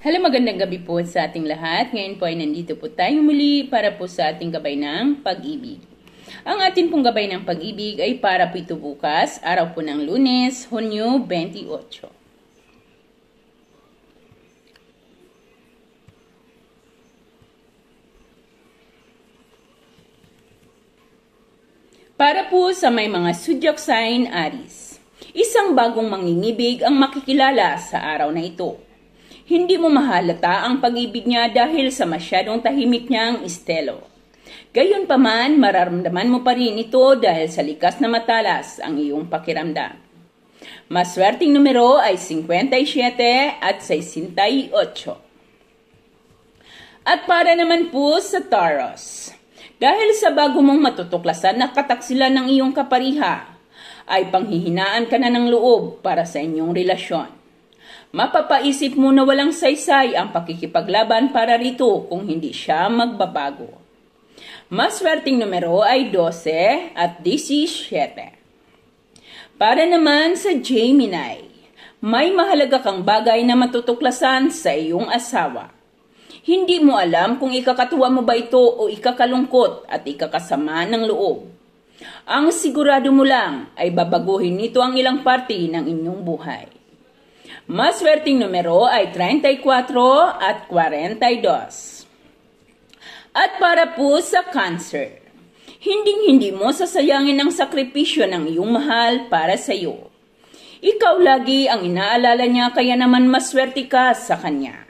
Hello, magandang gabi po sa ating lahat. Ngayon po ay nandito po tayo muli para po sa ating gabay ng pag-ibig. Ang atin pong gabay ng pag-ibig ay para po ito bukas, araw po ng lunes, Hunyo 28. Para po sa may mga zodiac sign Aries. Isang bagong mangingibig ang makikilala sa araw na ito. Hindi mo mahalata ang pag-ibig niya dahil sa masyadong tahimik niya ang estelo. Gayunpaman, mararamdaman mo pa rin ito dahil sa likas na matalas ang iyong pakiramdam. Maswerting numero ay 57 at 68. At para naman po sa Taros. Dahil sa bago mong matutuklasan na kataksilan ng iyong kapariha, ay panghihinaan ka na ng loob para sa inyong relasyon mapapaisip mo na walang saysay ang pakikipaglaban para rito kung hindi siya magbabago. Maswerteng numero ay 12 at 17. Para naman sa Gemini, may mahalaga kang bagay na matutuklasan sa iyong asawa. Hindi mo alam kung ikakatuwa mo ba ito o ikakalungkot at ikakasama ng loob. Ang sigurado mo lang ay babaguhin nito ang ilang parte ng inyong buhay. Maswerteng numero ay 34 at 42. At para po sa cancer, hinding-hindi mo sasayangin ang sakripisyo ng iyong mahal para sa iyo. Ikaw lagi ang inaalala niya kaya naman maswerte ka sa kanya.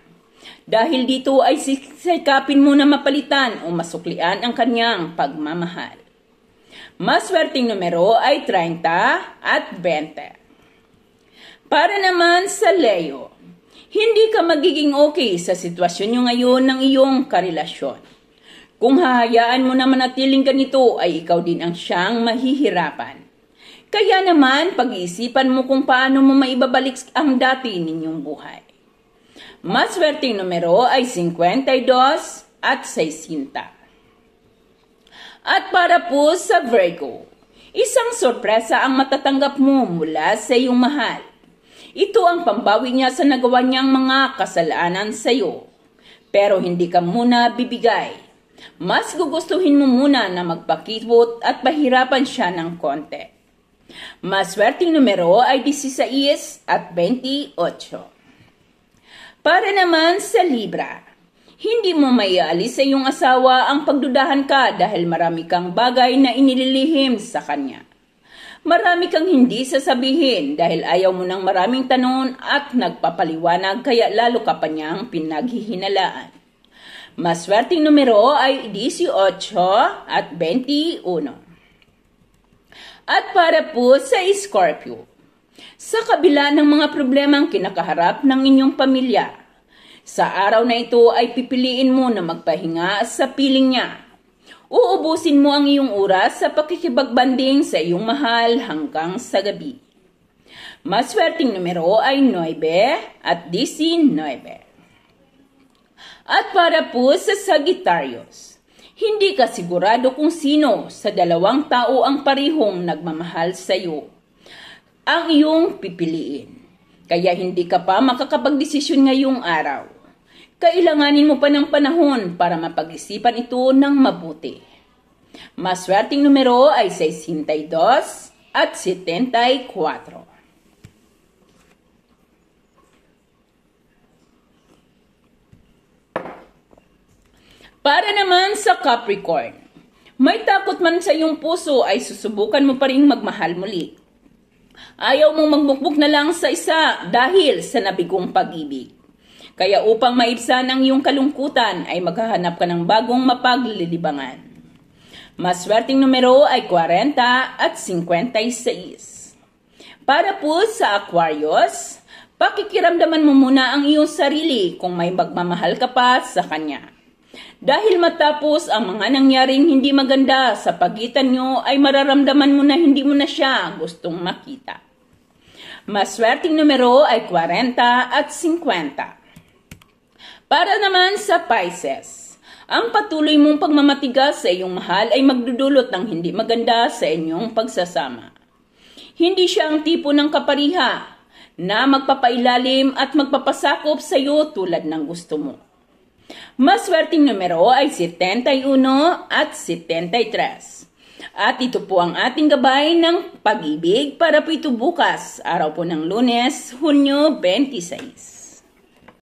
Dahil dito ay sisikapin mo na mapalitan o masuklian ang kanyang pagmamahal. Maswerteng numero ay 30 at 20. Para naman sa Leo, hindi ka magiging okay sa sitwasyon nyo ngayon ng iyong karelasyon. Kung hahayaan mo na manatiling ganito, ay ikaw din ang siyang mahihirapan. Kaya naman, pag-iisipan mo kung paano mo maibabalik ang dati ninyong buhay. Maswerteng numero ay 52 at 60. At para po sa Virgo, isang sorpresa ang matatanggap mo mula sa iyong mahal. Ito ang pambawi niya sa nagawa niyang mga kasalanan sa iyo. Pero hindi ka muna bibigay. Mas gugustuhin mo muna na magpakitwot at pahirapan siya ng konti. Maswerteng numero ay 16 at 28. Para naman sa Libra, hindi mo maialis sa iyong asawa ang pagdudahan ka dahil marami kang bagay na inililihim sa kanya. Marami kang hindi sasabihin dahil ayaw mo ng maraming tanong at nagpapaliwanag kaya lalo ka pa niyang pinaghihinalaan. Maswerteng numero ay 18 at 21. At para po sa Scorpio, sa kabila ng mga problemang kinakaharap ng inyong pamilya, sa araw na ito ay pipiliin mo na magpahinga sa piling niya Uubusin mo ang iyong oras sa pakikibagbanding sa iyong mahal hanggang sa gabi. Maswerteng numero ay 9 at 19. At para po sa Sagittarius, hindi ka sigurado kung sino sa dalawang tao ang parihong nagmamahal sa iyo. Ang iyong pipiliin. Kaya hindi ka pa makakapagdesisyon ngayong araw kailanganin mo pa ng panahon para mapag-isipan ito ng mabuti. Maswerteng numero ay 62 at 74. Para naman sa Capricorn, may takot man sa iyong puso ay susubukan mo pa rin magmahal muli. Ayaw mong magmukmuk na lang sa isa dahil sa nabigong pag-ibig. Kaya upang maibsan ang iyong kalungkutan ay maghahanap ka ng bagong mapaglilibangan. Maswerteng numero ay 40 at 56. Para po sa Aquarius, pakikiramdaman mo muna ang iyong sarili kung may magmamahal ka pa sa kanya. Dahil matapos ang mga nangyaring hindi maganda sa pagitan nyo ay mararamdaman mo na hindi mo na siya gustong makita. Maswerteng numero ay 40 at 50. Para naman sa Pisces, ang patuloy mong pagmamatigas sa iyong mahal ay magdudulot ng hindi maganda sa inyong pagsasama. Hindi siya ang tipo ng kapariha na magpapailalim at magpapasakop sa iyo tulad ng gusto mo. Maswerteng numero ay 71 at 73. At ito po ang ating gabay ng pag-ibig para po ito bukas, araw po ng lunes, Hunyo 26.